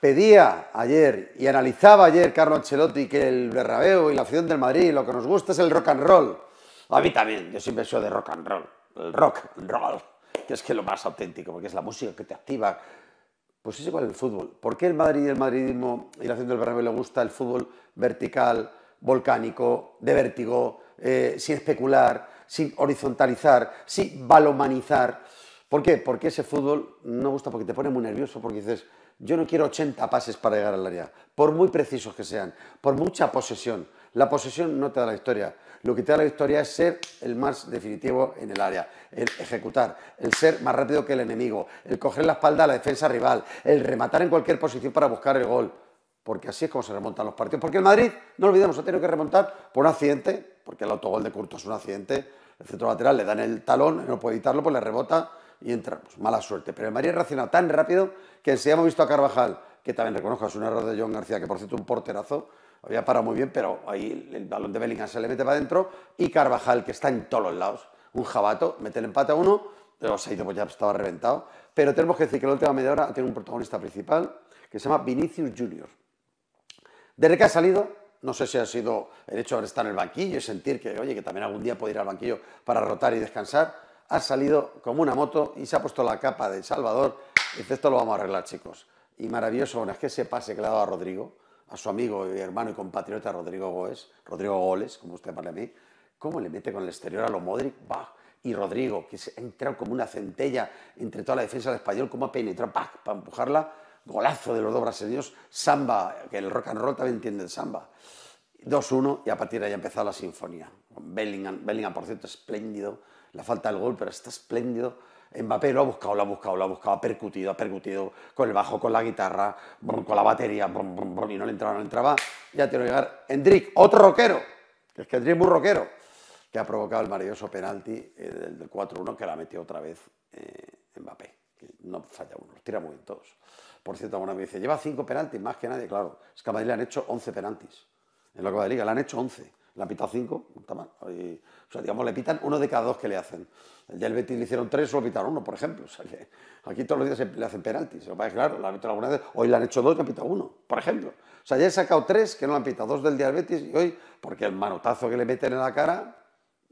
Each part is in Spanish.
pedía ayer y analizaba ayer Carlo Ancelotti que el Berrabeo y la afición del Madrid lo que nos gusta es el rock and roll. A mí también, yo siempre soy de rock and roll. El rock and roll, que es que lo más auténtico, porque es la música que te activa. Pues es igual el fútbol. ¿Por qué el Madrid y el madridismo y la afición del berrabeo le gusta el fútbol vertical, volcánico, de vértigo, eh, sin especular, sin horizontalizar, sin balomanizar? ¿Por qué? Porque ese fútbol no gusta, porque te pone muy nervioso, porque dices, yo no quiero 80 pases para llegar al área, por muy precisos que sean, por mucha posesión. La posesión no te da la historia. Lo que te da la historia es ser el más definitivo en el área, el ejecutar, el ser más rápido que el enemigo, el coger la espalda a la defensa rival, el rematar en cualquier posición para buscar el gol. Porque así es como se remontan los partidos. Porque el Madrid, no olvidemos, ha tenido que remontar por un accidente, porque el autogol de Curto es un accidente, el centro lateral le dan el talón, no puede evitarlo, pues le rebota y entramos. Pues, mala suerte. Pero el Madrid reaccionado tan rápido que si hemos visto a Carvajal, que también reconozco es un error de John García, que por cierto un porterazo, había parado muy bien, pero ahí el balón de Bellingham se le mete para adentro y Carvajal, que está en todos los lados, un jabato, mete el empate a uno, se ha ido, pues ya estaba reventado. Pero tenemos que decir que la última media hora tiene un protagonista principal que se llama Vinicius Junior. de que ha salido, no sé si ha sido el hecho de estar en el banquillo y sentir que, oye, que también algún día puede ir al banquillo para rotar y descansar, ha salido como una moto y se ha puesto la capa de Salvador. dice, esto lo vamos a arreglar, chicos. Y maravilloso, bueno, es que ese pase que le ha a Rodrigo, a su amigo, y hermano y compatriota Rodrigo Goes, Rodrigo Goles, como usted a mí, cómo le mete con el exterior a lo Modric, ¡Bah! Y Rodrigo, que se ha entrado como una centella entre toda la defensa del español, cómo ha penetrado, para empujarla. Golazo de los dos brasileños, samba, que el rock and roll también entiende el samba. 2-1 y a partir de ahí ha empezado la sinfonía. Bellingham, Bellingham, por cierto, espléndido la falta del gol, pero está espléndido. Mbappé lo ha buscado, lo ha buscado, lo ha buscado, ha percutido, ha percutido con el bajo, con la guitarra, con la batería, y no le entraba, no le entraba. Ya tiene que llegar Hendrik, otro rockero, que es que Hendrik es muy rockero, que ha provocado el maravilloso penalti eh, del, 4-1 que la metió otra vez eh, Mbappé. no falla uno, los tira muy bien todos. Por cierto, alguna me dice, lleva cinco penaltis más que nadie, claro. Es que a Madrid le han hecho 11 penaltis en la Copa de Liga, le han hecho 11 le han pitado cinco, está mal. o sea, digamos, le pitan uno de cada dos que le hacen. El diabetes le hicieron tres, solo pitaron uno, por ejemplo. O sea, aquí todos los días le hacen penaltis. Lo sea, claro, hoy le han hecho dos y han pitado uno, por ejemplo. O sea, ya he sacado tres que no le han pitado, dos del diabetes y hoy, porque el manotazo que le meten en la cara,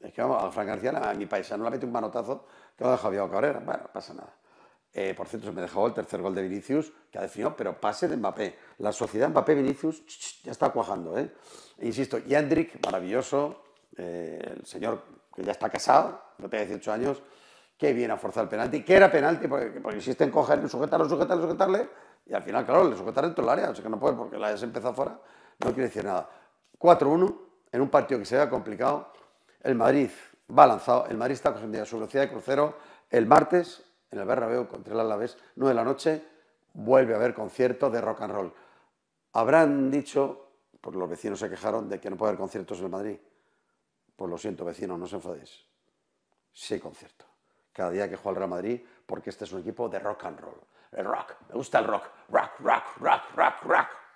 es que vamos, a Fran García, a mi no le mete un manotazo que ha a Javier Cabrera. Bueno, pasa nada. Eh, por cierto, se me dejó el tercer gol de Vinicius, que ha definido, pero pase de Mbappé. La sociedad Mbappé-Vinicius ya está cuajando. ¿eh? Insisto, Yandrick, maravilloso, eh, el señor que ya está casado, no tiene 18 años, que viene a forzar el penalti, que era penalti, porque, insiste en coger, sujetarlo, sujetarlo, sujetarle, y al final, claro, le sujetar dentro el área, o sea que no puede porque la hayas empezado fuera, no quiere decir nada. 4-1, en un partido que se vea complicado, el Madrid va lanzado, el Madrid está cogiendo su velocidad de crucero, el martes en el Bernabéu contra el Alavés, 9 de la noche, vuelve a haber concierto de rock and roll. Habrán dicho, pues los vecinos se quejaron de que no puede haber conciertos en Madrid. Pues lo siento, vecinos, no os enfadéis. Sí concierto. Cada día que juega el Real Madrid, porque este es un equipo de rock and roll. El rock, me gusta el rock, rock, rock, rock, rock, rock.